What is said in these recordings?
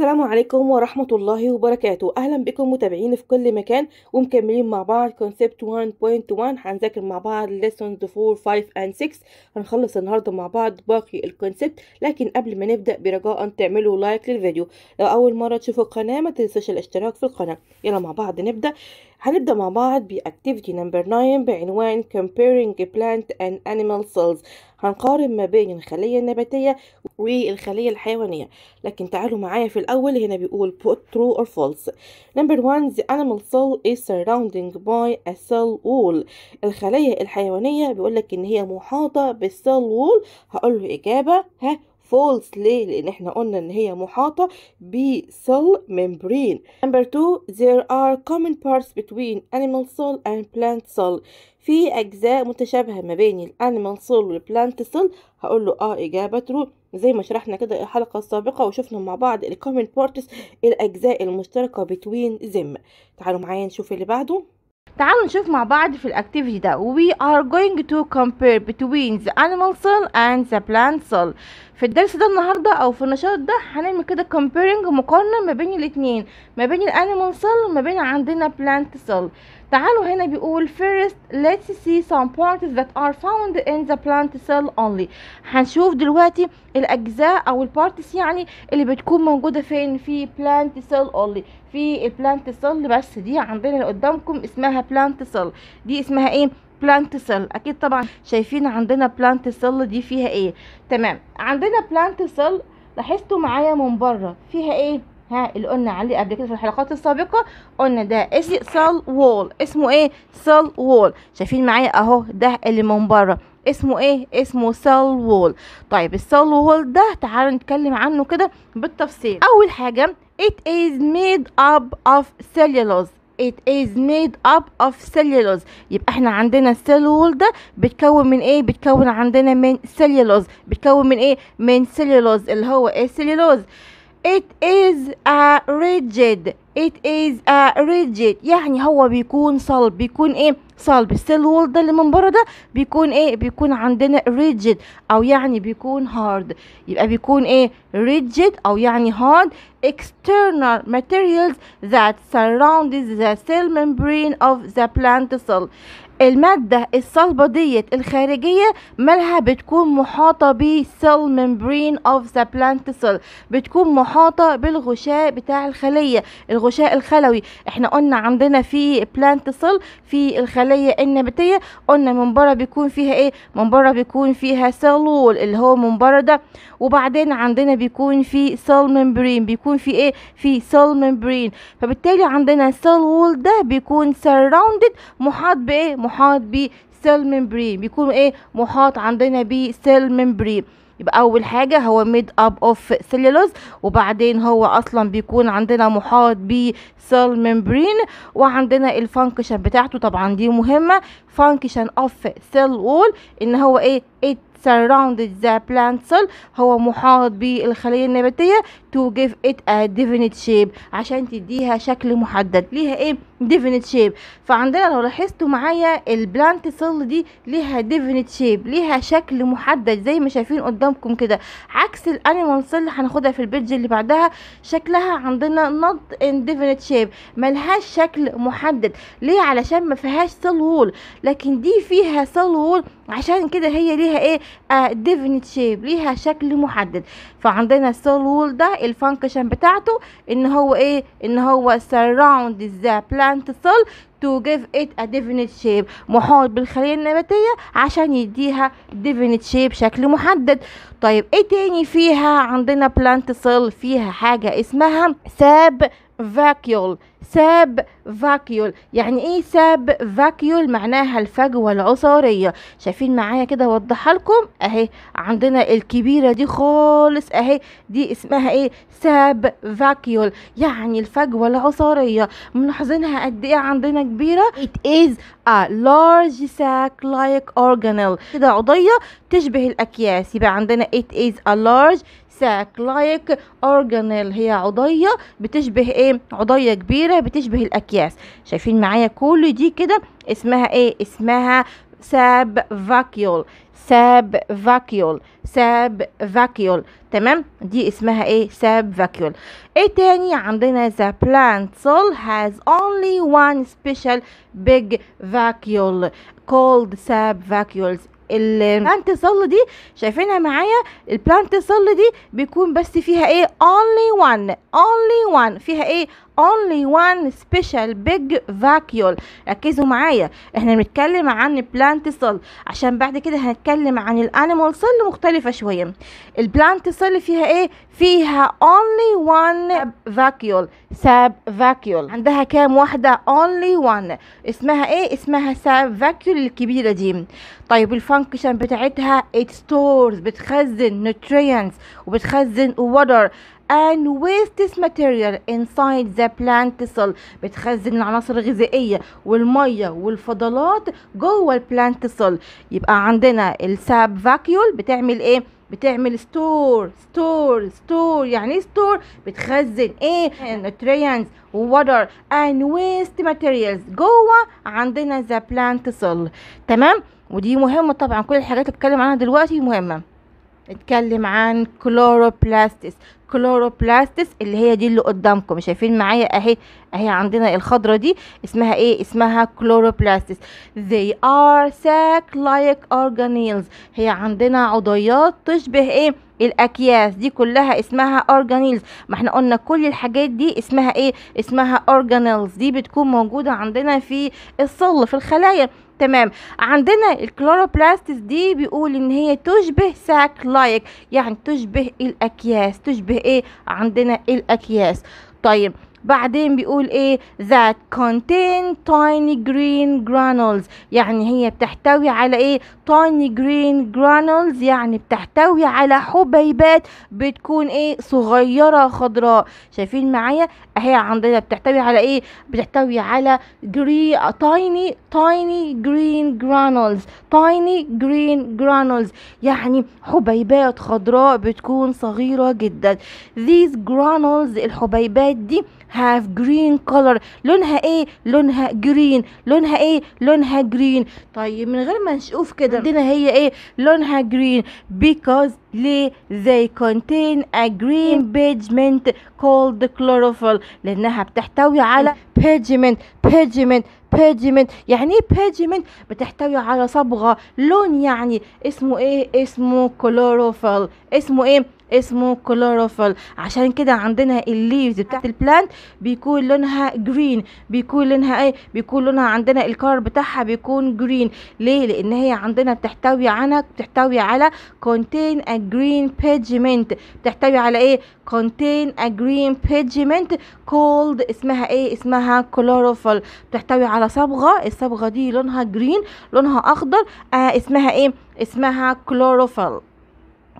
السلام عليكم ورحمة الله وبركاته أهلا بكم متابعين في كل مكان ومكملين مع بعض كونسبت 1.1 هنذاكر مع بعض lessons 4 5 and 6 هنخلص النهاردة مع بعض باقي الكونسبت لكن قبل ما نبدأ برجاء تعملوا لايك للفيديو لو أول مرة تشوفوا القناة ما تنسوش الاشتراك في القناة يلا مع بعض نبدأ هنبدأ مع بعض بأكتيفيتي نمبر 9 بعنوان Comparing Plant and Animal Cells هنقارن ما بين الخلية النباتية والخلية الحيوانية لكن تعالوا معايا في الأول هنا بيقول put true or false number 1 the animal cell is surrounding by a cell wall الخلية الحيوانية بيقول لك إن هي محاطة بالسيل wall هقول له إجابة ها فولس ليه لان احنا قلنا ان هي محاطه بسل cell نمبر 2 two there are common parts between animal cell and plant cell في اجزاء متشابهه ما بين الانيمال سول والبلانت سول هقول له اه اجابه ترو زي ما شرحنا كده الحلقه السابقه وشفنا مع بعض الكومن بارتس الاجزاء المشتركه بتوين زم تعالوا معايا نشوف اللي بعده تعالوا نشوف مع بعض في الاكتيفيتي ده we are going to compare between the animal cell and the plant cell في الدرس ده النهاردة او في النشاط ده هنعمل كده كومبيرنج مقارنة ما بين الاتنين ما بين الانيمال cell وما بين عندنا plant cell تعالوا هنا بيقول first let's see some parts that are found in the plant cell only هنشوف دلوقتي الاجزاء او البارتس يعني اللي بتكون موجودة فين في plant cell only في البلانت cell بس دي عندنا اللي قدامكم اسمها plant cell دي اسمها ايه بلانت سيل اكيد طبعا شايفين عندنا بلانت سيل دي فيها ايه تمام عندنا بلانت سيل لاحظتوا معايا من بره فيها ايه ها اللي قلنا عليه قبل كده في الحلقات السابقه قلنا ده اسمه سيل وول اسمه ايه سيل وول شايفين معايا اهو ده اللي من بره اسمه ايه اسمه سيل وول طيب السيل وول ده تعالوا نتكلم عنه كده بالتفصيل اول حاجه it is made up of cellulose it is made up of cellulose يبقى احنا عندنا السيلول ده بتكون من ايه بتكون عندنا من cellulose بتكون من ايه من cellulose اللي هو ايه cellulose it is a rigid it is a rigid يعني هو بيكون صلب بيكون ايه صلب السيل وول ده اللي من بره ده بيكون ايه بيكون عندنا rigid او يعني بيكون hard يبقى بيكون ايه rigid او يعني hard external materials that surround the cell membrane of the plant cell المادة الصلبة ديت الخارجية مالها بتكون محاطة cell membrane of the plant cell بتكون محاطة بالغشاء بتاع الخلية الغشاء الخلوي احنا قلنا عندنا في plant cell في الخلية النباتية قلنا من بره بيكون فيها ايه من بره بيكون فيها cell wall اللي هو من بره ده وبعدين عندنا بيكون في cell membrane بيكون في ايه في cell membrane فبالتالي عندنا cell wall ده بيكون surrounded محاط بايه محاط بسيل ممبرين بيكون ايه محاط عندنا بسيل ممبرين يبقى اول حاجه هو ميد اب اوف سيلولوز وبعدين هو اصلا بيكون عندنا محاط بسيل ميمبرين وعندنا الفانكشن بتاعته طبعا دي مهمه فانكشن اوف سيل وول ان هو ايه it surrounded the plant cell هو محاط بالخليه النباتيه to give it a definite shape عشان تديها شكل محدد ليها ايه definite shape فعندنا لو لاحظتوا معايا البلانت سيل دي ليها definite shape ليها شكل محدد زي ما شايفين قدامكم كده عكس الانيمال سيل هناخدها في البيدج اللي بعدها شكلها عندنا not in definite shape ملهاش شكل محدد ليه علشان ما فيهاش سيل وول لكن دي فيها سيل وول عشان كده هي ليها ايه definite shape ليها شكل محدد فعندنا السيل وول ده الفانكشن بتاعته ان هو ايه ان هو surround the plant cell to give it a definite shape محاط بالخلية النباتية عشان يديها definite shape شكل محدد طيب ايه تاني فيها عندنا plant cell فيها حاجة اسمها ساب فاكيول ساب فاكيول يعني ايه ساب فاكيول معناها الفجوة العصارية شايفين معايا كده اوضحها لكم اهي عندنا الكبيرة دي خالص اهي دي اسمها ايه ساب فاكيول يعني الفجوة العصارية ملاحظينها قد ايه عندنا كبيرة it is a large sac like organelle كده عضية تشبه الاكياس يبقى عندنا it is a large sac like organelle هي عضية بتشبه ايه عضية كبيرة بتشبه الأكياس شايفين معايا كل دي كده اسمها ايه اسمها ساب فاكيول ساب فاكيول ساب فاكيول تمام دي اسمها ايه ساب فاكيول ايه تاني عندنا the plant cell has only one special big vacuole called ساب vacuoles البلانت سل دي شايفينها معايا البلانت سل دي بيكون بس فيها ايه only one only one فيها ايه only one special big vacuole ركزوا معايا احنا بنتكلم عن plant cell عشان بعد كده هنتكلم عن الانيمال cell مختلفة شوية البلانت cell فيها ايه فيها only one vacuole sub vacuole عندها كام واحدة only one اسمها ايه اسمها sub vacuole الكبيرة دي طيب الفانكشن بتاعتها it stores بتخزن nutrients وبتخزن water and waste material inside the plant cell بتخزن العناصر الغذائية والمية والفضلات جوه البلانت cell يبقى عندنا الساب فاكيول بتعمل ايه بتعمل ستور ستور ستور يعني ايه ستور بتخزن ايه نوتريانز ووتر اند ويست ماتيريالز جوه عندنا ذا بلانت سيل تمام ودي مهمه طبعا كل الحاجات اللي اتكلم عنها دلوقتي مهمه نتكلم عن كلوروبلاستس كلوروبلاستس اللي هي دي اللي قدامكم شايفين معايا اهي اهي عندنا الخضره دي اسمها ايه اسمها كلوروبلاستس they are sac like organelles هي عندنا عضيات تشبه ايه الاكياس دي كلها اسمها اورجانيلز ما احنا قلنا كل الحاجات دي اسمها ايه اسمها اورجانيلز دي بتكون موجوده عندنا في الصل في الخلايا تمام عندنا الكلوروبلاستس دي بيقول ان هي تشبه ساك لايك يعني تشبه الاكياس تشبه ايه عندنا الاكياس طيب بعدين بيقول ايه that contain tiny green granules يعني هي بتحتوي على ايه tiny green granules يعني بتحتوي على حبيبات بتكون ايه صغيرة خضراء شايفين معايا اهي عندنا بتحتوي على ايه بتحتوي على جري tiny tiny green granules tiny green granules يعني حبيبات خضراء بتكون صغيرة جدا these granules الحبيبات دي have green color لونها ايه لونها جرين لونها ايه لونها جرين طيب من غير ما نشوف كده عندنا هي ايه لونها جرين بيكوز ليه they contain a green pigment called chlorophyll لانها بتحتوي على pigment pigment بيجمنت يعني ايه بيجمنت بتحتوي على صبغه لون يعني اسمه ايه اسمه كلوروفيل اسمه ايه اسمه كلوروفيل عشان كده عندنا الليفز بتاعت البلانت بيكون لونها جرين بيكون لونها ايه بيكون لونها عندنا الكار بتاعها بيكون جرين ليه لان هي عندنا بتحتوي على بتحتوي على كونتين ا جرين بيجمنت بتحتوي على ايه كونتين ا جرين بيجمنت كولد اسمها ايه اسمها كلوروفيل بتحتوي على صبغه الصبغه دي لونها جرين لونها اخضر آه اسمها ايه اسمها كلوروفيل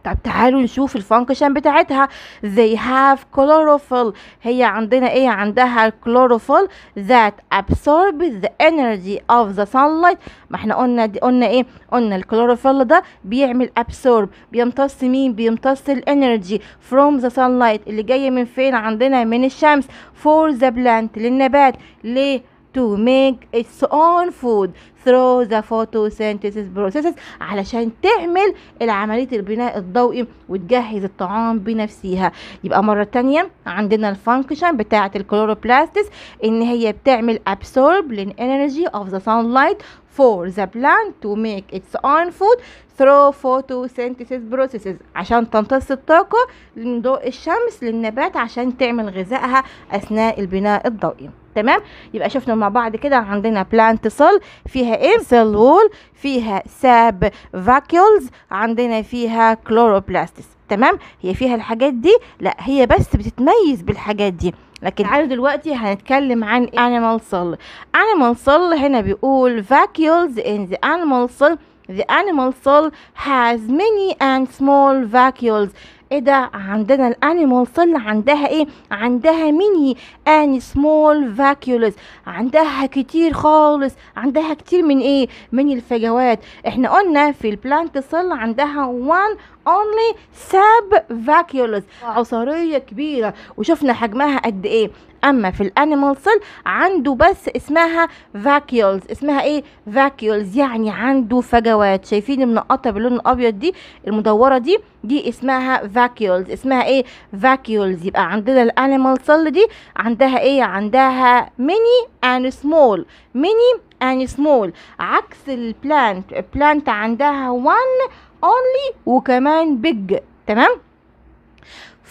طب تعالوا نشوف الفانكشن بتاعتها they have chlorophyll هي عندنا ايه عندها chlorophyll that absorbs the energy of the sunlight ما احنا قلنا دي قلنا ايه قلنا الكلوروفيل ده بيعمل absorb بيمتص مين بيمتص الانرجي from the sunlight اللي جايه من فين عندنا من الشمس for the plant للنبات ليه to make its own food through the photosynthesis processes علشان تعمل عملية البناء الضوئي وتجهز الطعام بنفسها يبقى مرة تانية عندنا الفانكشن بتاعة الكلوروبلاستس ان هي بتعمل absorb energy of the sunlight for the plant to make its own food through photosynthesis processes عشان تمتص الطاقة من ضوء الشمس للنبات عشان تعمل غذائها أثناء البناء الضوئي تمام يبقى شفنا مع بعض كده عندنا بلانت سيل فيها ايه سيل وول فيها ساب فاكيولز عندنا فيها كلوروبلاستس تمام هي فيها الحاجات دي لا هي بس بتتميز بالحاجات دي لكن تعالوا دلوقتي هنتكلم عن animal cell animal cell هنا بيقول vacuoles in the animal cell The animal soul has many and small vacuoles ايه ده عندنا الانيمال صل عندها ايه عندها ميني ان سمول فاكيولز عندها كتير خالص عندها كتير من ايه من الفجوات احنا قلنا في البلانت صل عندها وان اونلي ساب فاكيولز عصاريه كبيره وشفنا حجمها قد ايه اما في الانيمال سيل عنده بس اسمها فاكيولز اسمها ايه فاكيولز يعني عنده فجوات شايفين المنقطه باللون الابيض دي المدوره دي دي اسمها فاكيولز اسمها ايه فاكيولز يبقى عندنا الانيمال سيل دي عندها ايه عندها ميني اند سمول ميني اند سمول عكس البلانت البلانت عندها وان اونلي وكمان بيج تمام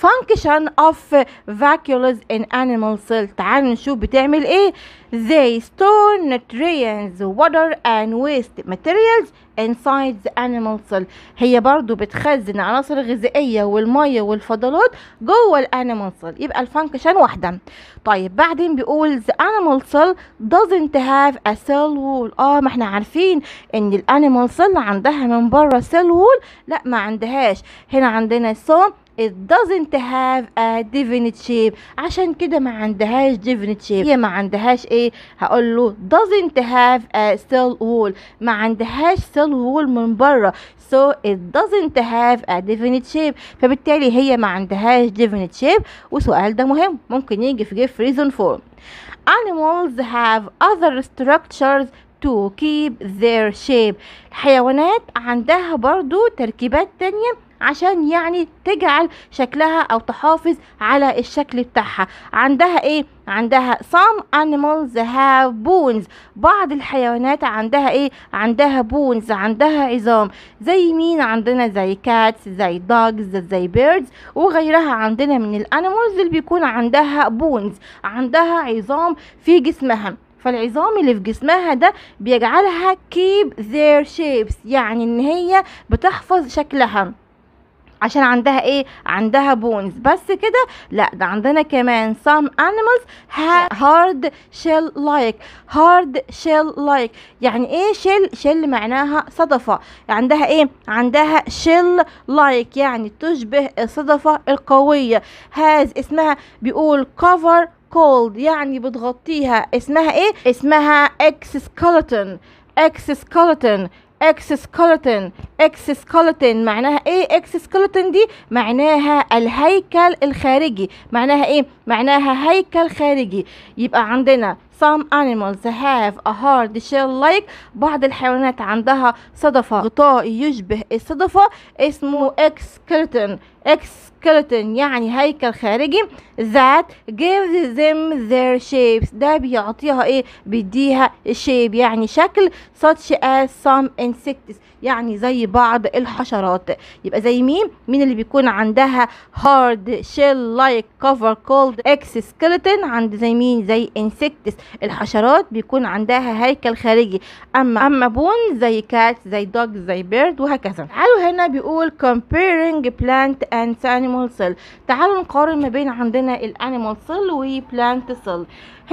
function of vacuoles in animal cells تعالوا نشوف بتعمل ايه they store nutrients water and waste materials inside the animal cell هي برضو بتخزن عناصر غذائية والمية والفضلات جوه الانيمال cell يبقى الفانكشن واحدة طيب بعدين بيقول the animal cell doesn't have a cell wall اه ما احنا عارفين ان الانيمال cell عندها من بره cell wall لا ما عندهاش هنا عندنا cell it doesn't have a definite shape عشان كده ما عندهاش definite shape هي ما عندهاش ايه هقول له doesn't have a cell wall ما عندهاش cell wall من بره so it doesn't have a definite shape فبالتالي هي ما عندهاش definite shape وسؤال ده مهم ممكن يجي في give reason for animals have other structures to keep their shape الحيوانات عندها برضو تركيبات تانية عشان يعني تجعل شكلها او تحافظ على الشكل بتاعها عندها ايه عندها some animals have bones بعض الحيوانات عندها ايه عندها bones عندها عظام زي مين عندنا زي cats زي dogs زي birds وغيرها عندنا من الانيمالز اللي بيكون عندها bones عندها عظام في جسمها فالعظام اللي في جسمها ده بيجعلها keep their shapes يعني ان هي بتحفظ شكلها عشان عندها ايه عندها بونز بس كده لا ده عندنا كمان some animals hard shell like hard shell like يعني ايه shell shell معناها صدفة عندها ايه عندها shell like يعني تشبه الصدفة القوية هاز اسمها بيقول cover cold يعني بتغطيها اسمها ايه اسمها exoskeleton exoskeleton اكس سكلتن اكس سكلتن معناها ايه اكس سكلتن دي معناها الهيكل الخارجي معناها ايه معناها هيكل خارجي يبقى عندنا some animals have a hard shell like بعض الحيوانات عندها صدفة غطاء يشبه الصدفة اسمه exoskeleton exskeleton يعني هيكل خارجي that gives them their shapes ده بيعطيها ايه بيديها shape يعني شكل such as some insects يعني زي بعض الحشرات يبقى زي مين مين اللي بيكون عندها hard shell like cover called exoskeleton عند زي مين زي insects الحشرات بيكون عندها هيكل خارجي اما اما بون زي كات زي دوج زي بيرد وهكذا تعالوا هنا بيقول comparing plant and animal cell تعالوا نقارن ما بين عندنا الانيمال cell وبلانت cell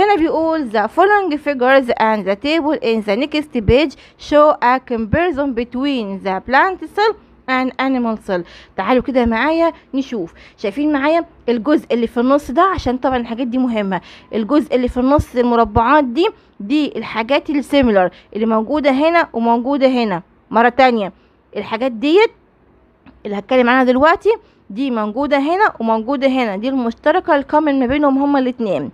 هنا بيقول the following figures and the table in the next page show a comparison between the plant cell and animal cell تعالوا كده معايا نشوف شايفين معايا الجزء اللي في النص ده عشان طبعا الحاجات دي مهمة الجزء اللي في النص المربعات دي دي الحاجات السيميلر اللي موجودة هنا وموجودة هنا مرة تانية الحاجات ديت اللي هتكلم عنها دلوقتي دي موجودة هنا وموجودة هنا دي المشتركة الكومن ما بينهم هما الاتنين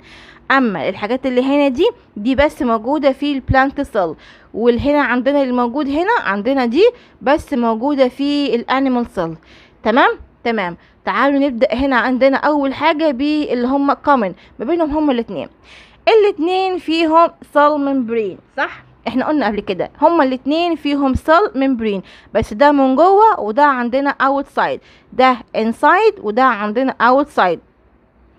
اما الحاجات اللي هنا دي دي بس موجودة في البلانك سيل والهنا عندنا الموجود هنا عندنا دي بس موجودة في الانيمال سيل تمام تمام تعالوا نبدأ هنا عندنا اول حاجة اللي هما كومن ما بينهم هما الاتنين الاتنين فيهم سيل ممبرين صح احنا قلنا قبل كده هما الاتنين فيهم سيل ممبرين بس ده من جوه وده عندنا اوت سايد ده انسايد وده عندنا اوت سايد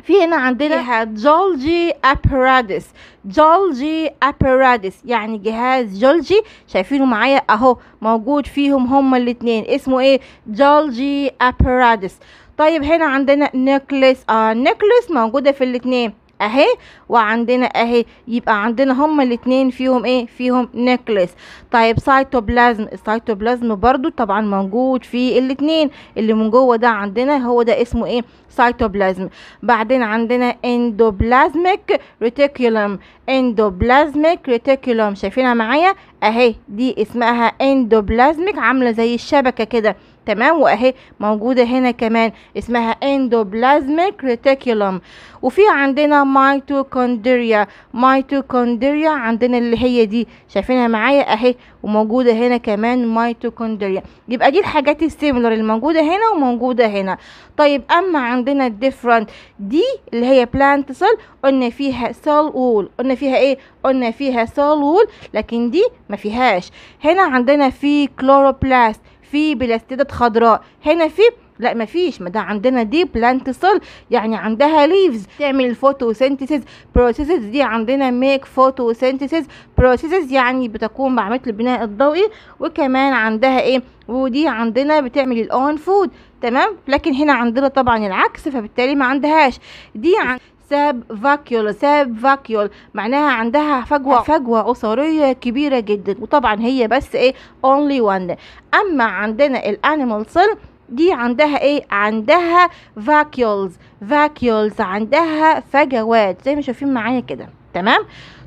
في هنا عندنا جولجي ابراديس جولجي ابراديس يعني جهاز جولجي شايفينه معايا اهو موجود فيهم هما الاتنين اسمه ايه جولجي ابراديس طيب هنا عندنا نيكليس آه نيكليس موجودة في الاتنين اهي وعندنا اهي يبقى عندنا هما الاتنين فيهم ايه فيهم نيكلس طيب سيتوبلازم السيتوبلازم برضو طبعا موجود في الاتنين اللي من جوه ده عندنا هو ده اسمه ايه سيتوبلازم بعدين عندنا اندوبلازميك ريتيكولوم اندوبلازميك ريتيكولوم شايفينها معايا اهي دي اسمها اندوبلازميك عامله زي الشبكه كده تمام واهي موجوده هنا كمان اسمها اندوبلازميك ريتيكولوم وفي عندنا ميتوكوندريا ميتوكوندريا عندنا اللي هي دي شايفينها معايا اهي وموجوده هنا كمان ميتوكوندريا يبقى دي الحاجات السيميلر الموجوده هنا وموجوده هنا طيب اما عندنا الديفرنت دي اللي هي بلانت سيل قلنا فيها سيل وول قلنا فيها ايه قلنا فيها سيل وول لكن دي ما فيهاش هنا عندنا في كلوروبلاست في بلاستيدات خضراء هنا في لا ما فيش ما ده عندنا دي بلانت سول يعني عندها ليفز تعمل فوتوسينثيسيس بروسيسز دي عندنا ميك فوتوسينثيسيس بروسيسز يعني بتقوم بعمليه البناء الضوئي وكمان عندها ايه ودي عندنا بتعمل الاون فود تمام لكن هنا عندنا طبعا العكس فبالتالي ما عندهاش دي عن ساب فاكيول ساب فاكيول معناها عندها فجوة فجوة أسرية كبيرة جدا وطبعا هي بس ايه اونلي وان أما عندنا الانيمال cell دي عندها ايه عندها فاكيولز فاكيولز عندها فجوات زي ما شايفين معايا كده تمام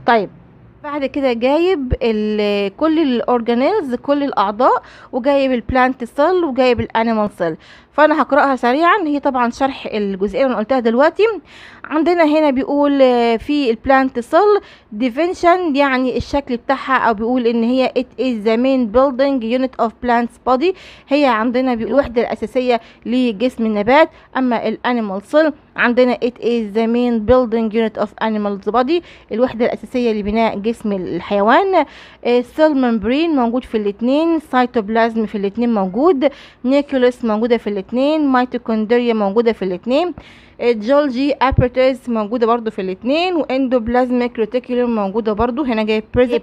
طيب بعد كده جايب كل الاورجانيلز كل الاعضاء وجايب البلانت سيل وجايب الانيمال سيل فانا هقراها سريعا هي طبعا شرح الجزئيه اللي انا قلتها دلوقتي عندنا هنا بيقول آه، في البلانت سيل ديفينشن يعني الشكل بتاعها او بيقول ان هي ات از ذا مين بيلدينج يونت اوف بلانتس بودي هي عندنا الوحده الاساسيه لجسم النبات اما الانيمال سيل عندنا ات از ذا مين بيلدينج يونت اوف انيمالز بودي الوحدة الأساسية لبناء جسم الحيوان آه، cell ممبرين موجود في الاتنين سيتوبلازم في الاتنين موجود نيكولس موجودة في الاتنين الاثنين ميتوكوندريا موجوده في الاثنين الجولجي ابرتيز موجوده برضو في الاثنين واندوبلازميك ريتيكولوم موجوده برضو هنا جاي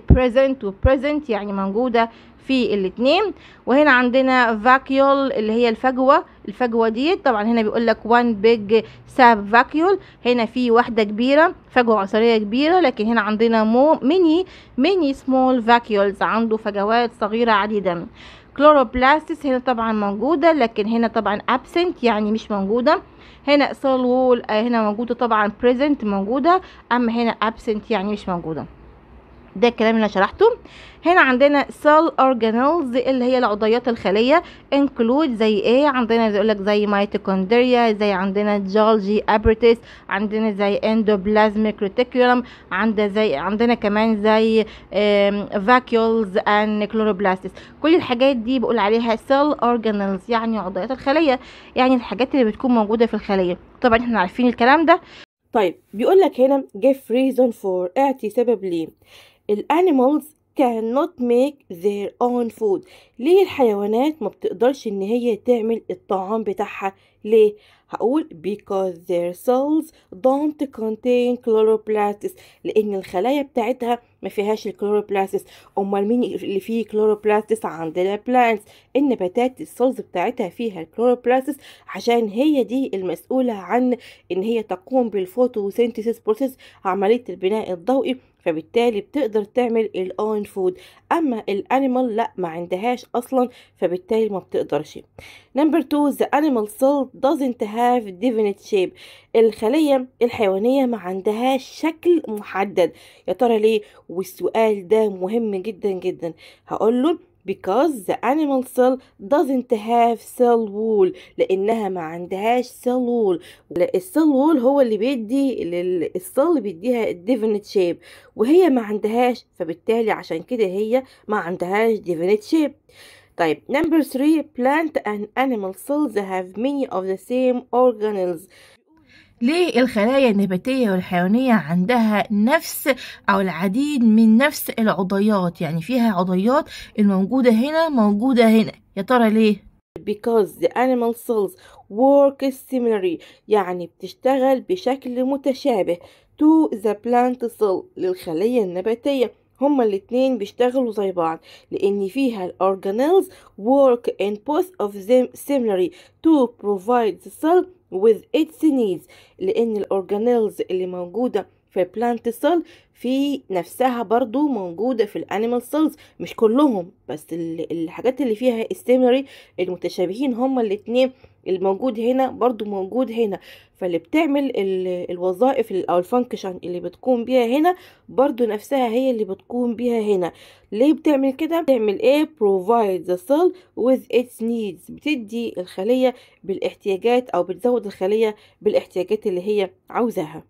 بريزنت وبريزنت يعني موجوده في الاثنين وهنا عندنا فاكيول اللي هي الفجوه الفجوه دي طبعا هنا بيقول لك وان بيج ساب فاكيول هنا في واحده كبيره فجوه عصريه كبيره لكن هنا عندنا مو ميني ميني سمول فاكيولز عنده فجوات صغيره عديده كلوروبلاستس هنا طبعا موجودة لكن هنا طبعا absent يعني مش موجودة هنا سول wall آه، هنا موجودة طبعا present موجودة أما هنا absent يعني مش موجودة ده الكلام اللي أنا شرحته هنا عندنا cell organelles اللي هي العضيات الخلية include زي ايه عندنا زي لك زي mitochondria زي عندنا جولجي ابرتس عندنا زي endoplasmic reticulum عندنا زي عندنا كمان زي vacuoles and chloroplasts كل الحاجات دي بقول عليها cell organelles يعني عضيات الخلية يعني الحاجات اللي بتكون موجودة في الخلية طبعا احنا عارفين الكلام ده طيب بيقول لك هنا give reason for اعطي سبب ليه الانيمالز cannot make their own food ليه الحيوانات ما بتقدرش ان هي تعمل الطعام بتاعها ليه هقول because their cells don't contain chloroplasts لان الخلايا بتاعتها ما فيهاش الكلوروبلاستس امال مين اللي فيه كلوروبلاستس عندنا البلانتس النباتات السيلز بتاعتها فيها الكلوروبلاستس عشان هي دي المسؤوله عن ان هي تقوم بالفوتوسينثيسيس بروسيس عمليه البناء الضوئي فبالتالي بتقدر تعمل الاون فود اما الانيمال لا ما عندهاش اصلا فبالتالي ما بتقدرش نمبر 2 ذا انيمال سيل دازنت هاف ديفينيت شيب الخلية الحيوانية ما عندهاش شكل محدد يا ترى ليه والسؤال ده مهم جدا جدا هقول له because the animal cell doesn't have cell wall لانها ما عندهاش cell wall السيل wall هو اللي بيدي السيل بيديها definite shape وهي ما عندهاش فبالتالي عشان كده هي ما عندهاش definite shape طيب number 3 plant and animal cells have many of the same organelles ليه الخلايا النباتية والحيوانية عندها نفس أو العديد من نفس العضيات يعني فيها عضيات الموجودة هنا موجودة هنا يا ترى ليه؟ because the animal cells work similarly يعني بتشتغل بشكل متشابه to the plant cell للخلية النباتية هما الاتنين بيشتغلوا زي بعض لأن فيها الأورجانيلز work in both of them similarly to provide the cell with its needs لأن الأورجانيلز اللي موجودة في البلانت سيل في نفسها برضو موجودة في الانيمال سيلز مش كلهم بس الحاجات اللي فيها استمري المتشابهين هما الاتنين الموجود هنا برضو موجود هنا فاللي بتعمل الوظائف او الفانكشن اللي بتقوم بيها هنا برضو نفسها هي اللي بتقوم بيها هنا ليه بتعمل كده بتعمل ايه provide the cell with its needs بتدي الخلية بالاحتياجات او بتزود الخلية بالاحتياجات اللي هي عاوزاها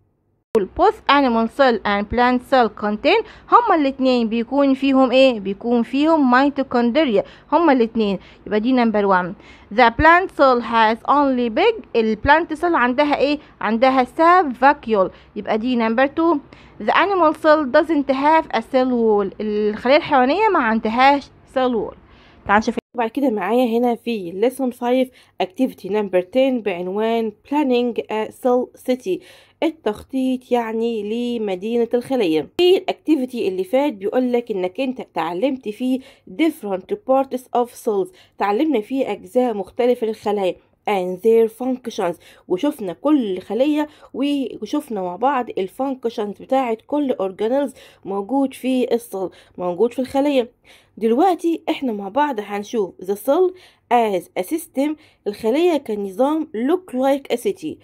both animal cell and plant cell contain هما الاتنين بيكون فيهم ايه بيكون فيهم mitochondria هما الاتنين يبقى دي نمبر 1 the plant cell has only big البلانت cell عندها ايه عندها sub vacuole يبقى دي نمبر 2 the animal cell doesn't have a cell wall الخلايا الحيوانية ما عندهاش cell wall تعال نشوف بعد كده معايا هنا في lesson 5 activity number 10 بعنوان planning a cell city التخطيط يعني لمدينة الخلية في الاكتيفيتي اللي فات بيقول لك انك انت تعلمت فيه different parts of cells تعلمنا فيه اجزاء مختلفة للخلايا and their functions وشفنا كل خلية وشفنا مع بعض الفانكشنز بتاعة كل organelles موجود في الصل موجود في الخلية دلوقتي احنا مع بعض هنشوف the cell as a system الخلية كنظام look like a city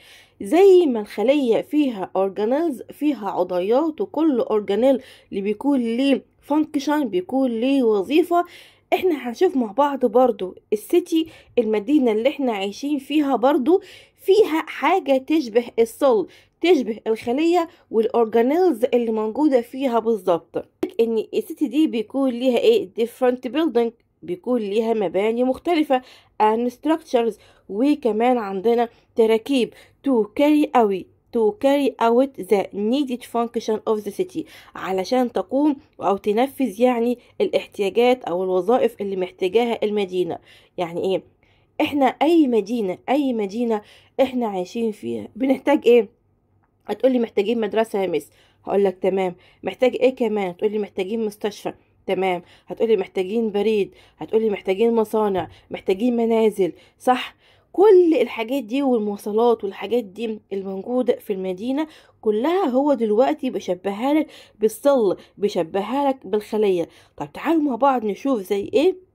زي ما الخلية فيها organelles فيها عضيات وكل organelle اللي بيكون ليه function بيكون ليه وظيفة احنا هنشوف مع بعض برضو السيتي المدينة اللي احنا عايشين فيها برضو فيها حاجة تشبه السول تشبه الخلية والأورجانيلز اللي موجودة فيها بالظبط ان السيتي دي بيكون ليها ايه different building بيكون ليها مباني مختلفة and structures وكمان عندنا تراكيب to carry اوي to carry out the needed function of the city علشان تقوم أو تنفذ يعني الاحتياجات أو الوظائف اللي محتاجاها المدينة يعني إيه إحنا أي مدينة أي مدينة إحنا عايشين فيها بنحتاج إيه هتقولي محتاجين مدرسة يا مس هقولك تمام محتاج إيه كمان هتقولي محتاجين مستشفى تمام هتقولي محتاجين بريد هتقولي محتاجين مصانع محتاجين منازل صح كل الحاجات دي والمواصلات والحاجات دي الموجودة في المدينة كلها هو دلوقتي بيشبهها لك بالصل بيشبهها لك بالخلية طب تعالوا مع بعض نشوف زي ايه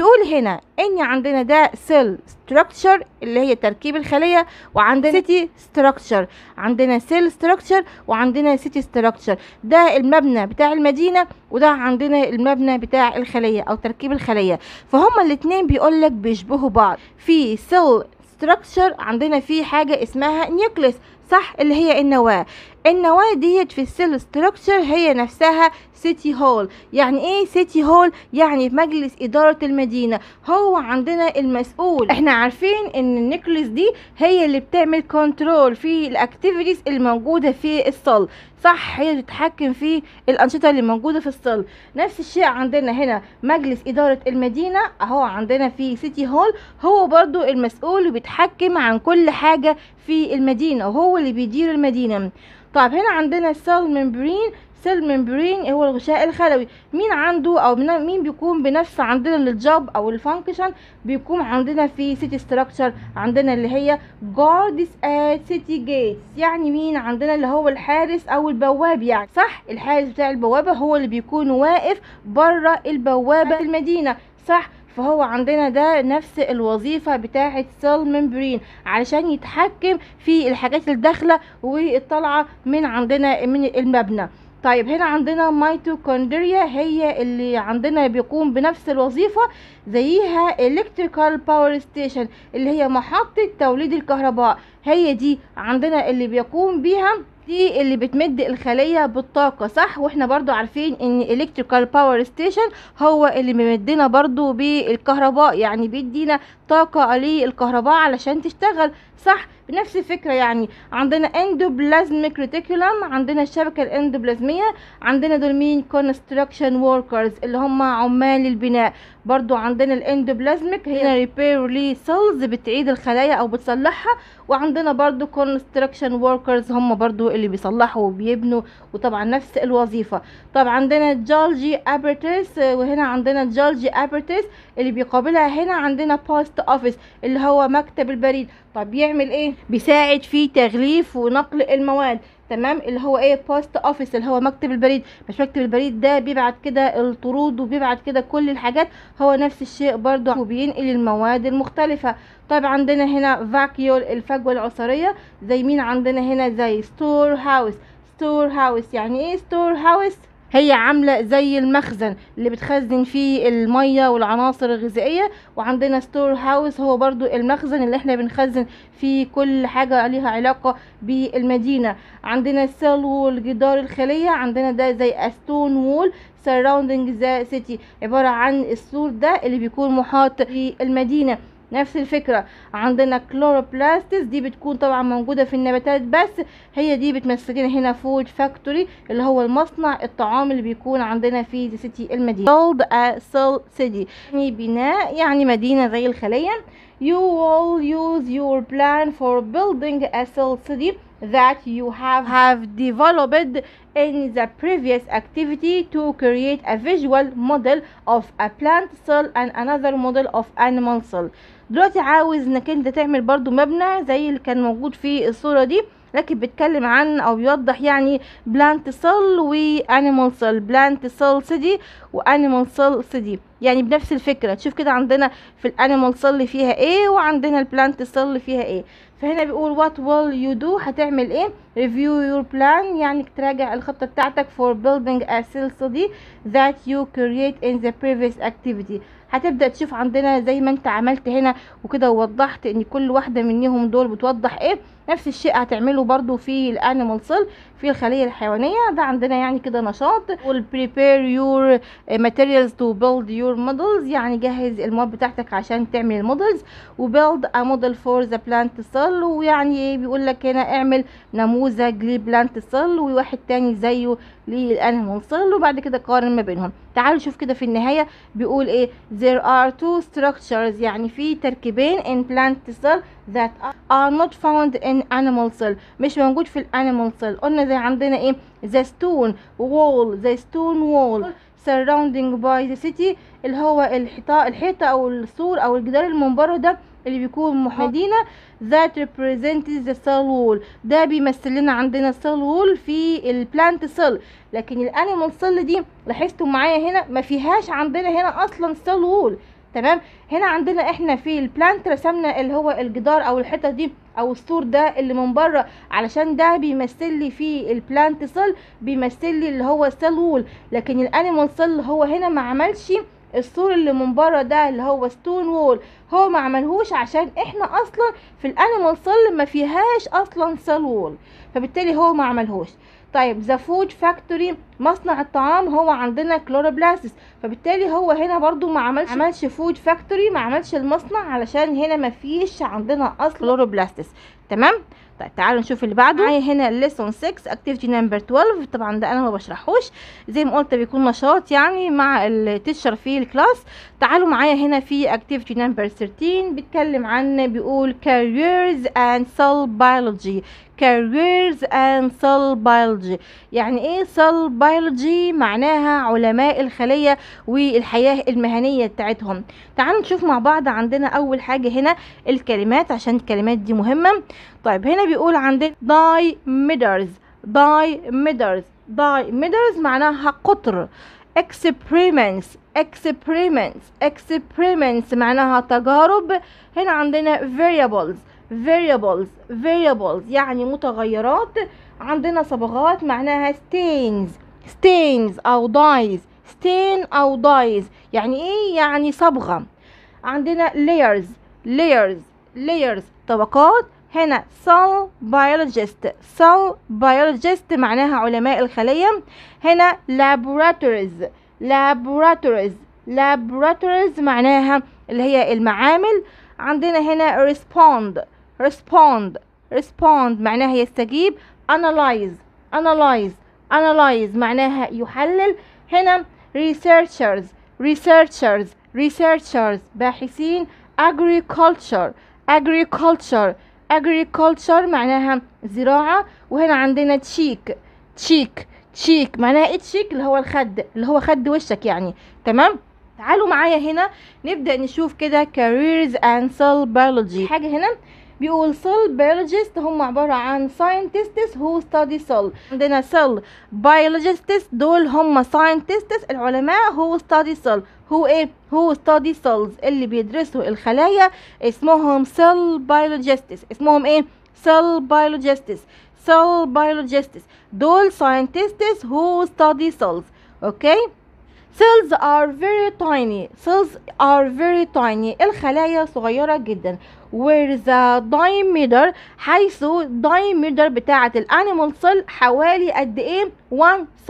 تقول هنا ان عندنا ده سيل ستراكشر اللي هي تركيب الخليه وعندنا سيتي ستراكشر عندنا سيل ستراكشر وعندنا سيتي ستراكشر ده المبنى بتاع المدينه وده عندنا المبنى بتاع الخليه او تركيب الخليه فهما الاتنين بيقولك بيشبهوا بعض في سيل ستراكشر عندنا في حاجه اسمها نيوكليس صح اللي هي النواه النواة ديت في السيل ستراكشر هي نفسها سيتي هول يعني ايه سيتي هول يعني مجلس ادارة المدينة هو عندنا المسؤول احنا عارفين ان النيكلس دي هي اللي بتعمل كنترول في الاكتيفيتيز الموجودة في الصل صح هي بتتحكم في الانشطه اللي موجوده في الصل نفس الشيء عندنا هنا مجلس اداره المدينه اهو عندنا في سيتي هول هو برضو المسؤول وبيتحكم عن كل حاجه في المدينه وهو اللي بيدير المدينه طيب هنا عندنا السيل ميمبرين سيل ميمبرين هو الغشاء الخلوي مين عنده او مين بيكون بنفس عندنا الجوب او الفانكشن بيكون عندنا في سيتي ستراكشر عندنا اللي هي جاردز ات سيتي جيتس يعني مين عندنا اللي هو الحارس او البواب يعني صح الحارس بتاع البوابه هو اللي بيكون واقف بره البوابه المدينه صح فهو عندنا ده نفس الوظيفة بتاعة سيل ممبرين علشان يتحكم في الحاجات الداخلة والطالعة من عندنا من المبنى طيب هنا عندنا ميتوكوندريا هي اللي عندنا بيقوم بنفس الوظيفة زيها الكتريكال باور ستيشن اللي هي محطة توليد الكهرباء هي دي عندنا اللي بيقوم بيها دي اللي بتمد الخلية بالطاقة صح واحنا برضو عارفين ان الكتريكال باور ستيشن هو اللي بيمدنا برضو بالكهرباء يعني بيدينا طاقة للكهرباء علشان تشتغل صح بنفس الفكرة يعني عندنا اندوبلازميك ريتيكولم عندنا الشبكة الاندوبلازمية عندنا دول مين كونستراكشن وركرز اللي هم عمال البناء برضو عندنا الاندوبلازميك هنا ريبير لي سيلز بتعيد الخلايا او بتصلحها وعندنا برضو كونستراكشن وركرز هم برضو اللي بيصلحوا وبيبنوا وطبعا نفس الوظيفه طب عندنا جالجي ابرتس وهنا عندنا جالجي ابرتس اللي بيقابلها هنا عندنا بوست اوفيس اللي هو مكتب البريد طب بيعمل ايه بيساعد في تغليف ونقل المواد تمام اللي هو ايه بوست اوفيس اللي هو مكتب البريد مش مكتب البريد ده بيبعت كده الطرود وبيبعت كده كل الحاجات هو نفس الشيء برضو وبينقل المواد المختلفة طيب عندنا هنا فاكيول الفجوة العصرية زي مين عندنا هنا زي ستور هاوس ستور هاوس يعني ايه ستور هاوس هي عامله زي المخزن اللي بتخزن فيه الميه والعناصر الغذائيه وعندنا ستور هاوس هو برضو المخزن اللي احنا بنخزن فيه كل حاجه ليها علاقه بالمدينه عندنا السيل والجدار الخليه عندنا ده زي استون وول سراوندنج ذا سيتي عباره عن السور ده اللي بيكون محاط بالمدينه نفس الفكرة عندنا كلوروبلاستس دي بتكون طبعا موجودة في النباتات بس هي دي بتمثلين هنا فود فاكتوري اللي هو المصنع الطعام اللي بيكون عندنا في دي سيتي المدينة سولد سول سيتي يعني بناء يعني مدينة زي الخلية you will use your plan for building a cell city that you have, have developed in the previous activity to create a visual model of a plant cell and another model of animal cell دلوقتي عاوز انك انت تعمل برضو مبنى زي اللي كان موجود في الصورة دي لكن بيتكلم عن او بيوضح يعني بلانت animal cell plant بلانت city و animal cell city يعني بنفس الفكره تشوف كده عندنا في الانيمال cell فيها ايه وعندنا البلانت cell فيها ايه فهنا بيقول what will you do هتعمل ايه review your plan يعني تراجع الخطة بتاعتك for building a sales study that you create in the previous activity هتبدأ تشوف عندنا زي ما انت عملت هنا وكده ووضحت ان كل واحدة منهم دول بتوضح ايه نفس الشيء هتعمله برضو في الانيمال سيل في الخليه الحيوانيه ده عندنا يعني كده نشاط والبريبير يور ماتيريالز تو بيلد يور مودلز يعني جهز المواد بتاعتك عشان تعمل المودلز وبيلد ا موديل فور ذا بلانت سيل ويعني بيقول لك هنا اعمل نموذج لبلانت سيل وواحد تاني زيه للانيمال سيل وبعد كده قارن ما بينهم تعالوا شوف كده في النهايه بيقول ايه there are two structures يعني في تركيبين in plant cell that are not found in animal cell مش موجود في الانيمال cell قلنا زي عندنا ايه the stone wall the stone wall surrounding by the city اللي هو الحيطة الحيطة او السور او الجدار المنبر ده اللي بيكون محايدينا that represents the cell wall ده بيمثل لنا عندنا cell wall في البلانت cell لكن الانيمال cell دي لاحظتوا معايا هنا ما فيهاش عندنا هنا اصلا cell wall تمام هنا عندنا احنا في البلانت رسمنا اللي هو الجدار او الحته دي او السور ده اللي من بره علشان ده بيمثل لي في البلانت سيل بيمثل لي اللي هو سيل وول لكن الانيمال سيل هو هنا ما عملش السور اللي من بره ده اللي هو ستون وول هو ما عملهوش عشان احنا اصلا في الانيمال سيل ما فيهاش اصلا سيل وول فبالتالي هو ما عملهوش طيب ذا فود فاكتوري مصنع الطعام هو عندنا كلوروبلاستس فبالتالي هو هنا برضو ما عملش عملش فود فاكتوري ما عملش المصنع علشان هنا ما فيش عندنا اصل كلوروبلاستس تمام طيب تعالوا نشوف اللي بعده معايا هنا ليسون 6 اكتيفيتي نمبر 12 طبعا ده انا ما بشرحوش زي ما قلت بيكون نشاط يعني مع التيشر في الكلاس تعالوا معايا هنا في اكتيفيتي نمبر 13 بيتكلم عن بيقول كاريرز اند سول بيولوجي careers and cell biology يعني ايه cell biology معناها علماء الخلية والحياة المهنية بتاعتهم تعالوا نشوف مع بعض عندنا اول حاجة هنا الكلمات عشان الكلمات دي مهمة طيب هنا بيقول عندنا ميدرز داي ميدرز معناها قطر experiments experiments experiments معناها تجارب هنا عندنا variables variables variables يعني متغيرات عندنا صبغات معناها stains stains او dyes stain او dyes يعني ايه يعني صبغة عندنا layers layers layers طبقات هنا cell biologist cell biologist معناها علماء الخلية هنا laboratories laboratories laboratories معناها اللي هي المعامل عندنا هنا respond respond respond معناها يستجيب analyze analyze analyze معناها يحلل هنا researchers researchers researchers باحثين agriculture agriculture agriculture معناها زراعة وهنا عندنا تشيك تشيك تشيك معناها ايه تشيك اللي هو الخد اللي هو خد وشك يعني تمام تعالوا معايا هنا نبدأ نشوف كده careers and cell biology حاجة هنا بيقول cell biologists هم عبارة عن scientists who study cell عندنا cell biologists دول هم scientists العلماء who study cell هو ايه هو study cells اللي بيدرسوا الخلايا اسمهم cell biologists اسمهم ايه cell biologists cell biologists دول scientists who study cells اوكي okay? cells are very tiny cells are very tiny الخلايا صغيرة جدا where the diameter حيث diameter بتاعة الانيمال cell حوالي قد ايه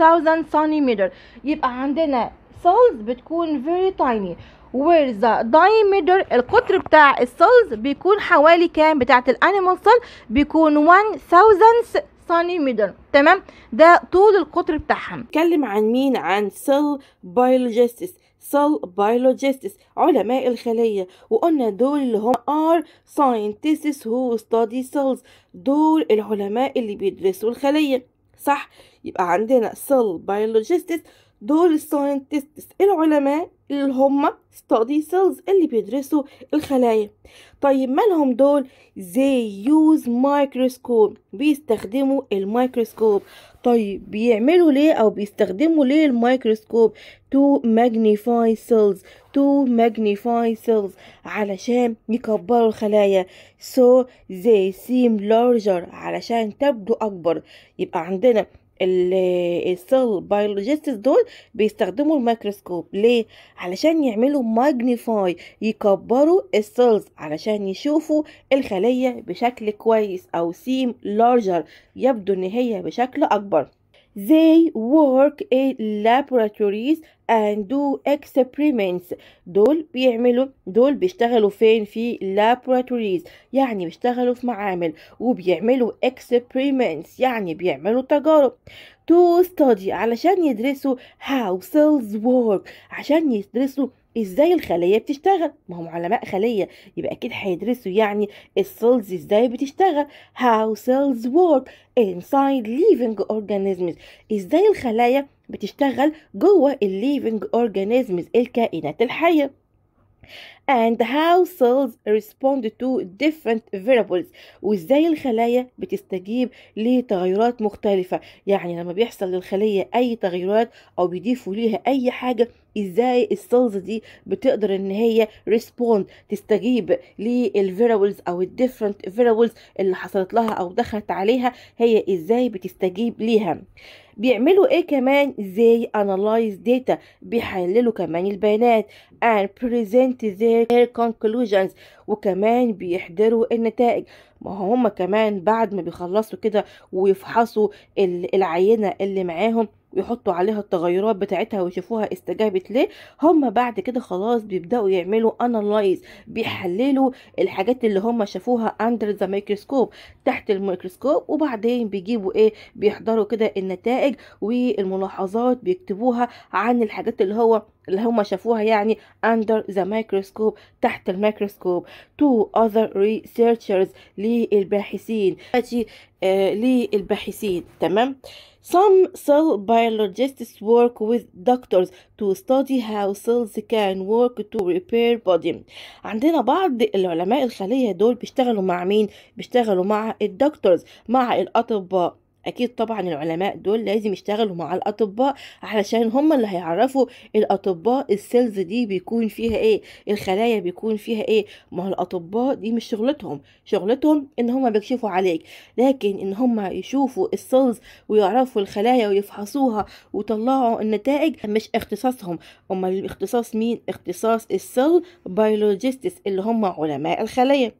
1000 centimeter يبقى عندنا cells بتكون very tiny where the diameter القطر بتاع السيلز بيكون حوالي كام بتاعة الانيمال سيل بيكون 1000 الوسطاني ميدل تمام ده طول القطر بتاعها نتكلم عن مين عن سيل بايولوجيستس سيل بايولوجيستس علماء الخلية وقلنا دول اللي هم are scientists who study cells دول العلماء اللي بيدرسوا الخلية صح يبقى عندنا سيل بايولوجيستس دول الساينتستس العلماء اللي هم study cells اللي بيدرسوا الخلايا طيب مالهم دول they use microscope بيستخدموا الميكروسكوب طيب بيعملوا ليه او بيستخدموا ليه الميكروسكوب to magnify cells to magnify cells علشان يكبروا الخلايا so they seem larger علشان تبدو اكبر يبقى عندنا السيل بيولوجيست دول بيستخدموا الميكروسكوب ليه علشان يعملوا ماجنيفاي يكبروا السيلز علشان يشوفوا الخليه بشكل كويس او سيم لارجر يبدو ان هي بشكل اكبر they work in laboratories and do experiments دول بيعملوا دول بيشتغلوا فين في laboratories يعني بيشتغلوا في معامل وبيعملوا experiments يعني بيعملوا تجارب to study علشان يدرسوا how cells work عشان يدرسوا ازاي الخليه بتشتغل ما هم علماء خليه يبقى اكيد هيدرسوا يعني السيلز ازاي بتشتغل how cells work inside living organisms ازاي الخلايا بتشتغل جوه الليفنج اورجانيزمز الكائنات الحيه and how cells respond to different variables وازاي الخلايا بتستجيب لتغيرات مختلفة يعني لما بيحصل للخلية اي تغيرات او بيضيفوا ليها اي حاجة ازاي السيلز دي بتقدر ان هي ريسبوند تستجيب للفيرابلز او الديفرنت فيرابلز اللي حصلت لها او دخلت عليها هي ازاي بتستجيب ليها بيعملوا ايه كمان زي analyze data بيحللوا كمان البيانات and present their conclusions وكمان بيحضروا النتائج ما هم كمان بعد ما بيخلصوا كده ويفحصوا العينة اللي معاهم ويحطوا عليها التغيرات بتاعتها ويشوفوها استجابت ليه هم بعد كده خلاص بيبداوا يعملوا انالايز بيحللوا الحاجات اللي هم شافوها اندر ذا مايكروسكوب تحت الميكروسكوب وبعدين بيجيبوا ايه بيحضروا كده النتائج والملاحظات بيكتبوها عن الحاجات اللي هو اللي هم شافوها يعني under the microscope تحت الميكروسكوب two other researchers للباحثين آه للباحثين تمام Some cell biologists work with doctors to study how cells can work to repair body عندنا بعض العلماء الخلية دول بيشتغلوا مع مين؟ بيشتغلوا مع الدكتورز مع الأطباء اكيد طبعا العلماء دول لازم يشتغلوا مع الاطباء علشان هم اللي هيعرفوا الاطباء السيلز دي بيكون فيها ايه الخلايا بيكون فيها ايه ما الاطباء دي مش شغلتهم شغلتهم ان هم بيكشفوا عليك لكن ان هم يشوفوا السيلز ويعرفوا الخلايا ويفحصوها ويطلعوا النتائج مش اختصاصهم امال اختصاص مين اختصاص السيل بايولوجيستس اللي هم علماء الخلايا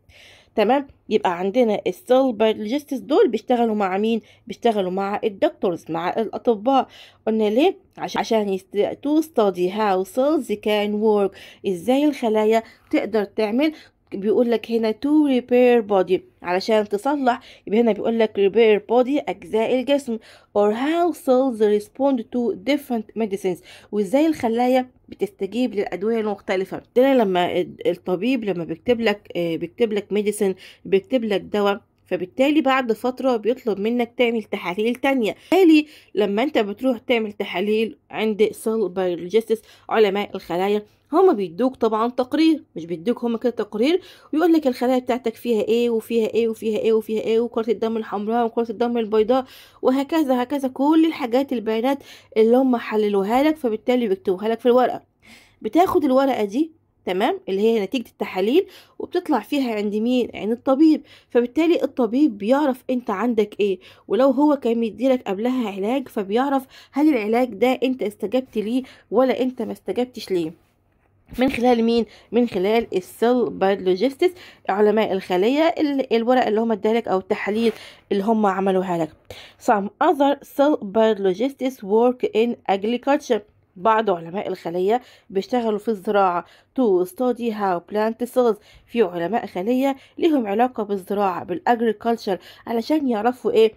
تمام يبقى عندنا السيرولوجيستس دول بيشتغلوا مع مين بيشتغلوا مع الدكتورز مع الاطباء قلنا ليه عشان تو ستادي هاو سيلز كان ورك ازاي الخلايا تقدر تعمل بيقول لك هنا تو ريبير بودي علشان تصلح يبقى هنا بيقول لك ريبير بودي اجزاء الجسم or how cells respond to different medicines وازاي الخلايا بتستجيب للادويه المختلفه ده لما الطبيب لما بيكتب لك آه، بيكتب لك ميديسن بيكتب لك دواء فبالتالي بعد فترة بيطلب منك تعمل تحاليل تانية بالتالي لما انت بتروح تعمل تحاليل عند سيل بيولوجيستس علماء الخلايا هما بيدوك طبعا تقرير مش بيدوك هما كده تقرير ويقول لك الخلايا بتاعتك فيها ايه وفيها ايه وفيها ايه وفيها ايه وكرة الدم الحمراء وكرة الدم البيضاء وهكذا هكذا كل الحاجات البيانات اللي هما حللوها لك فبالتالي بيكتبوها لك في الورقة بتاخد الورقة دي تمام اللي هي نتيجة التحاليل وبتطلع فيها عند مين عند الطبيب فبالتالي الطبيب بيعرف انت عندك ايه ولو هو كان يديلك قبلها علاج فبيعرف هل العلاج ده انت استجبت ليه ولا انت ما استجبتش ليه من خلال مين من خلال السيل بيولوجيستس علماء الخليه الورق اللي هم ادالك او التحاليل اللي هم عملوها لك some other cell biologists work in agriculture بعض علماء الخلية بيشتغلوا في الزراعة to study how plant cells في علماء خلية ليهم علاقة بالزراعة بالagriculture علشان يعرفوا ايه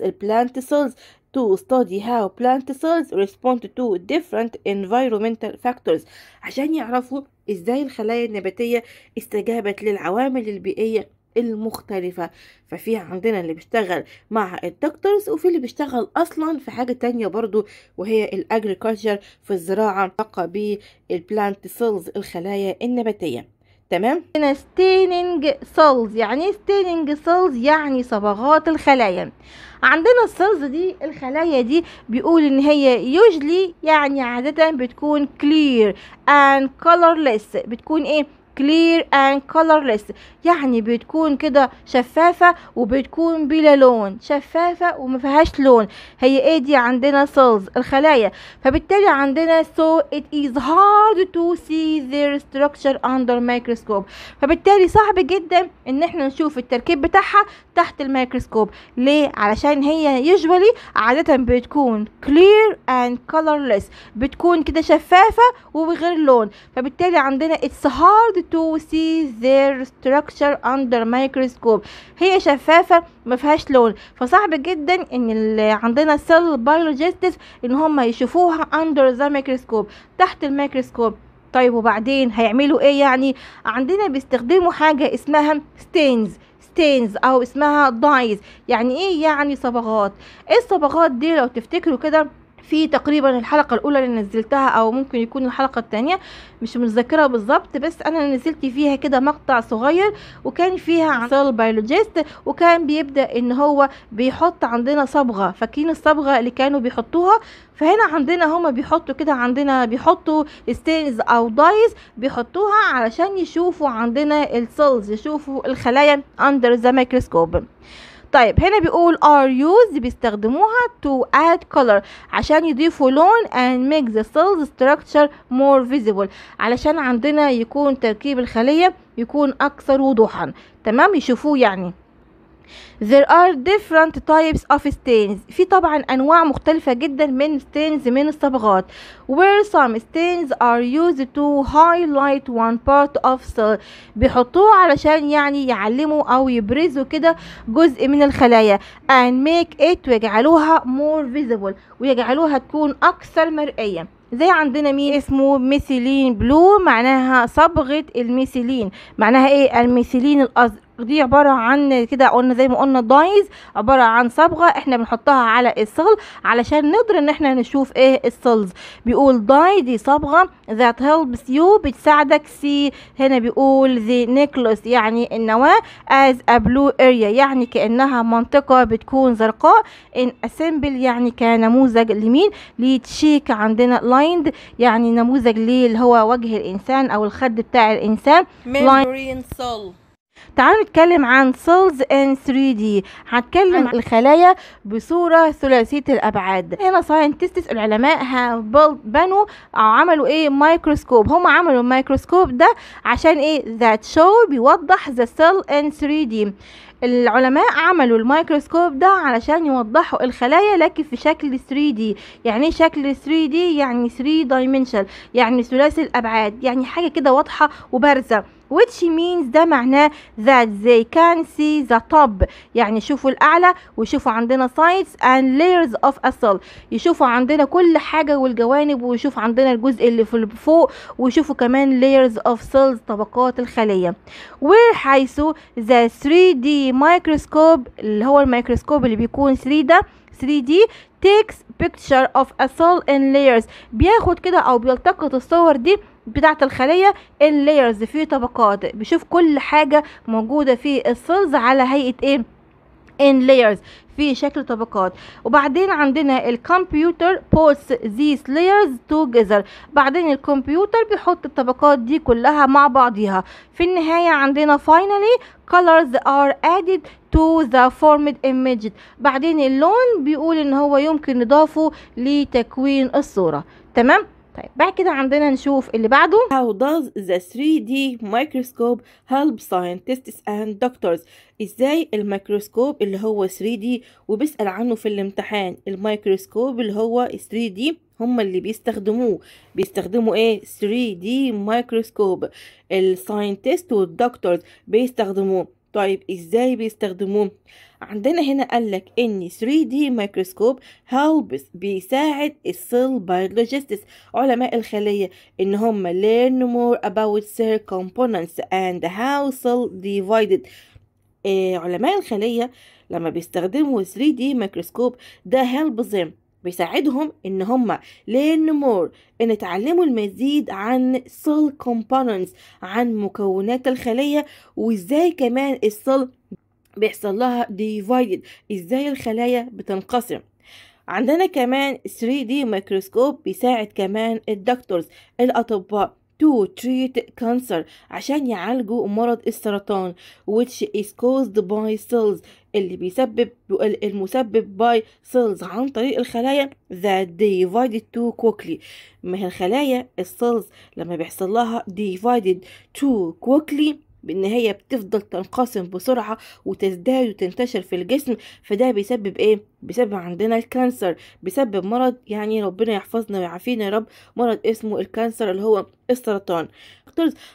البلانت cells to study how plant cells respond to different environmental factors عشان يعرفوا ازاي الخلايا النباتية استجابت للعوامل البيئية المختلفة ففي عندنا اللي بيشتغل مع الدكتورز وفي اللي بيشتغل أصلا في حاجة تانية برضو وهي الأجريكولتشر في الزراعة علاقة بالبلانت سيلز الخلايا النباتية تمام هنا ستيننج سيلز يعني ستيننج إيه سيلز يعني صبغات الخلايا عندنا السيلز دي الخلايا دي بيقول ان هي يوجلي يعني عاده بتكون كلير اند كولرليس بتكون ايه كلير اند colorless يعني بتكون كده شفافة وبتكون بلا لون شفافة ومفيهاش لون هي ايه دي عندنا cells الخلايا فبالتالي عندنا so it is hard to see their structure under microscope فبالتالي صعب جدا ان احنا نشوف التركيب بتاعها تحت الميكروسكوب ليه علشان هي usually عادة بتكون clear and colorless بتكون كده شفافة وبغير لون فبالتالي عندنا it's hard to see their structure under microscope هي شفافة ما فيهاش لون فصعب جدا ان اللي عندنا cell biologists ان هم يشوفوها under the microscope تحت الميكروسكوب طيب وبعدين هيعملوا ايه يعني عندنا بيستخدموا حاجة اسمها stains stains او اسمها دايز يعني ايه يعني صبغات ايه الصبغات دي لو تفتكروا كده في تقريبا الحلقه الاولى اللي نزلتها او ممكن يكون الحلقه الثانيه مش متذكره بالظبط بس انا نزلت فيها كده مقطع صغير وكان فيها عن سيل بيولوجيست وكان بيبدا ان هو بيحط عندنا صبغه فاكرين الصبغه اللي كانوا بيحطوها فهنا عندنا هما بيحطوا كده عندنا بيحطوا ستينز او دايز بيحطوها علشان يشوفوا عندنا السيلز يشوفوا الخلايا اندر ذا ميكروسكوب طيب هنا بيقول are used بيستخدموها to add color عشان يضيفوا لون and make the cells structure more visible علشان عندنا يكون تركيب الخلية يكون أكثر وضوحا تمام يشوفوه يعني There are different types of stains في طبعا أنواع مختلفة جدا من stains من الصبغات where some stains are used to highlight one part of cell بيحطوه علشان يعني يعلموا أو يبرزوا كده جزء من الخلايا and make it ويجعلوها more visible ويجعلوها تكون أكثر مرئية زي عندنا مين اسمه ميثيلين بلو معناها صبغة الميثيلين معناها ايه الميثيلين الأزرق دي عبارة عن كده قلنا زي ما قلنا دايز عبارة عن صبغة احنا بنحطها على الصل علشان نقدر ان احنا نشوف ايه الصلز بيقول داي دي صبغة that helps you بتساعدك سي هنا بيقول the necklace يعني النواة as a blue area يعني كأنها منطقة بتكون زرقاء in a يعني كنموذج لمين لتشيك عندنا lined يعني نموذج ليه اللي هو وجه الانسان او الخد بتاع الانسان membrane cell تعالوا نتكلم عن cells in 3D هتكلم عن الخلايا بصورة ثلاثية الأبعاد هنا scientists العلماء بنوا أو عملوا إيه مايكروسكوب هم عملوا الميكروسكوب ده عشان إيه ذات شو بيوضح the cell in 3D العلماء عملوا الميكروسكوب ده علشان يوضحوا الخلايا لكن في شكل 3D يعني إيه شكل 3D يعني 3 dimensional يعني ثلاثي الابعاد يعني حاجه كده واضحه وبارزه which means ده معناه that they can see the top يعني شوفوا الأعلى وشوفوا عندنا sides and layers of a cell يشوفوا عندنا كل حاجة والجوانب ويشوفوا عندنا الجزء اللي في فوق ويشوفوا كمان layers of cells طبقات الخلية where حيث the 3D مايكروسكوب اللي هو الميكروسكوب اللي بيكون 3 d 3D takes picture of a cell in layers بياخد كده او بيلتقط الصور دي بتاعة الخلية in layers في طبقات بيشوف كل حاجة موجودة في السيلز على هيئة ايه in layers في شكل طبقات وبعدين عندنا الكمبيوتر بوست ذيس layers together بعدين الكمبيوتر بيحط الطبقات دي كلها مع بعضيها في النهاية عندنا فاينلي colors are added to the formed image بعدين اللون بيقول ان هو يمكن نضافه لتكوين الصورة تمام طيب بعد كده عندنا نشوف اللي بعده How does the 3D microscope help scientists and doctors ازاي الميكروسكوب اللي هو 3D وبيسأل عنه في الامتحان الميكروسكوب اللي هو 3D هم اللي بيستخدموه بيستخدموا ايه 3D ميكروسكوب الساينتست والدكتورز بيستخدموه طيب ازاي بيستخدموه عندنا هنا قالك ان 3D ميكروسكوب helps بيساعد السيل بايولوجيستس علماء الخلية ان هم learn more about cell components and how cell divided آه، علماء الخلية لما بيستخدموا 3D ميكروسكوب ده هيلب them بيساعدهم ان هم learn more ان اتعلموا المزيد عن cell components عن مكونات الخلية وازاي كمان السل بيحصل لها divided ازاي الخلايا بتنقسم عندنا كمان 3D ميكروسكوب بيساعد كمان الدكتورز الأطباء to treat cancer عشان يعالجوا مرض السرطان which is caused by cells اللي بيسبب المسبب by cells عن طريق الخلايا that divided too quickly ما هي الخلايا السيلز لما بيحصل لها divided too quickly بان هي بتفضل تنقسم بسرعه وتزداد وتنتشر في الجسم فده بيسبب ايه بيسبب عندنا الكانسر بيسبب مرض يعني ربنا يحفظنا ويعافينا يا رب مرض اسمه الكانسر اللي هو السرطان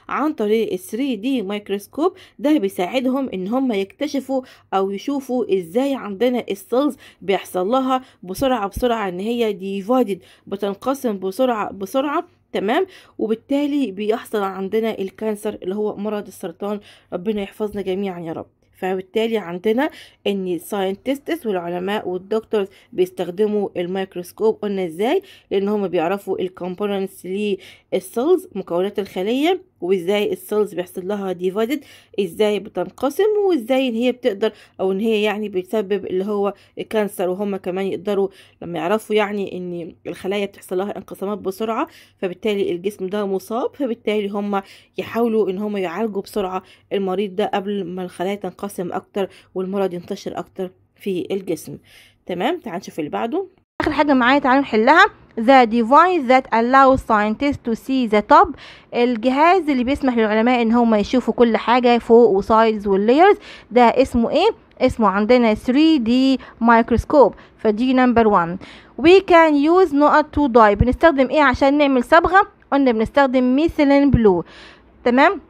عن طريق ال 3 دي مايكروسكوب ده بيساعدهم ان هم يكتشفوا او يشوفوا ازاي عندنا السيلز بيحصل لها بسرعه بسرعه ان هي ديفايدد بتنقسم بسرعه بسرعه تمام وبالتالي بيحصل عندنا الكانسر اللي هو مرض السرطان ربنا يحفظنا جميعا يا رب فبالتالي عندنا ان الساينتستس والعلماء والدكتورز بيستخدموا الميكروسكوب قلنا ازاي لان هم بيعرفوا الكومبوننتس للسيلز مكونات الخليه وازاي السيلز بيحصل لها ديفايدد ازاي بتنقسم وازاي ان هي بتقدر او ان هي يعني بتسبب اللي هو الكانسر وهم كمان يقدروا لما يعرفوا يعني ان الخلايا بتحصل لها انقسامات بسرعه فبالتالي الجسم ده مصاب فبالتالي هم يحاولوا ان هم يعالجوا بسرعه المريض ده قبل ما الخلايا تنقسم اكتر والمرض ينتشر اكتر في الجسم تمام تعال نشوف اللي بعده اخر حاجه معايا تعالوا نحلها the device that allows scientists to see the top الجهاز اللي بيسمح للعلماء ان هم يشوفوا كل حاجة فوق وسايدز layers ده اسمه ايه اسمه عندنا 3D microscope فدي نمبر 1 we can use نقط to die بنستخدم ايه عشان نعمل صبغة قلنا بنستخدم ميثيلين بلو تمام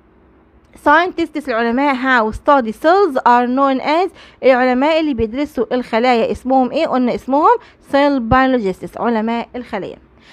scientists العلماء how study cells are known as العلماء اللي بيدرسوا الخلايا اسمهم ايه قلنا اسمهم cell biologists علماء الخلايا